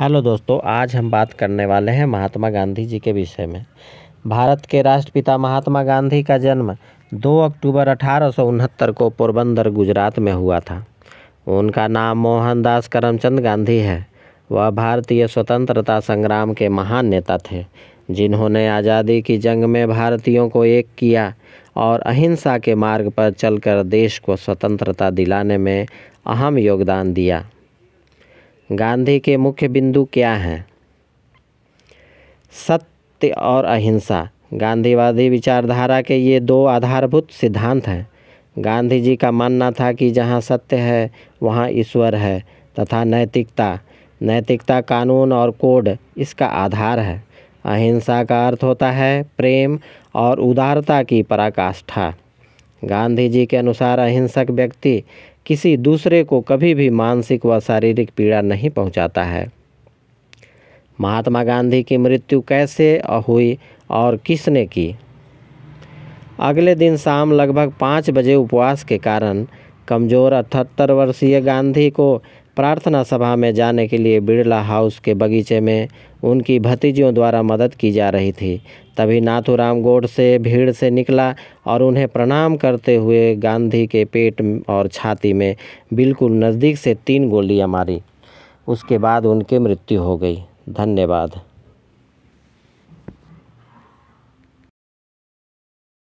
hello दोस्तों आज हम बात करने वाले हैं महात्मा गांधी जी के विषय में भारत के राष्ट्रपिता महात्मा गांधी का जन्म 2 अक्टूबर अठारह को पोरबंदर गुजरात में हुआ था उनका नाम मोहनदास करमचंद गांधी है वह भारतीय स्वतंत्रता संग्राम के महान नेता थे जिन्होंने आज़ादी की जंग में भारतीयों को एक किया और अहिंसा के मार्ग पर चलकर देश को स्वतंत्रता दिलाने में अहम योगदान दिया गांधी के मुख्य बिंदु क्या हैं सत्य और अहिंसा गांधीवादी विचारधारा के ये दो आधारभूत सिद्धांत हैं गांधी जी का मानना था कि जहाँ सत्य है वहाँ ईश्वर है तथा नैतिकता नैतिकता कानून और कोड इसका आधार है अहिंसा का अर्थ होता है प्रेम और उदारता की पराकाष्ठा गांधी जी के अनुसार अहिंसक व्यक्ति किसी दूसरे को कभी भी मानसिक व शारीरिक पीड़ा नहीं पहुंचाता है महात्मा गांधी की मृत्यु कैसे हुई और किसने की अगले दिन शाम लगभग पाँच बजे उपवास के कारण कमज़ोर अठहत्तर वर्षीय गांधी को प्रार्थना सभा में जाने के लिए बिड़ला हाउस के बगीचे में उनकी भतीजियों द्वारा मदद की जा रही थी तभी नाथूराम गोड से भीड़ से निकला और उन्हें प्रणाम करते हुए गांधी के पेट और छाती में बिल्कुल नज़दीक से तीन गोलियां मारी उसके बाद उनकी मृत्यु हो गई धन्यवाद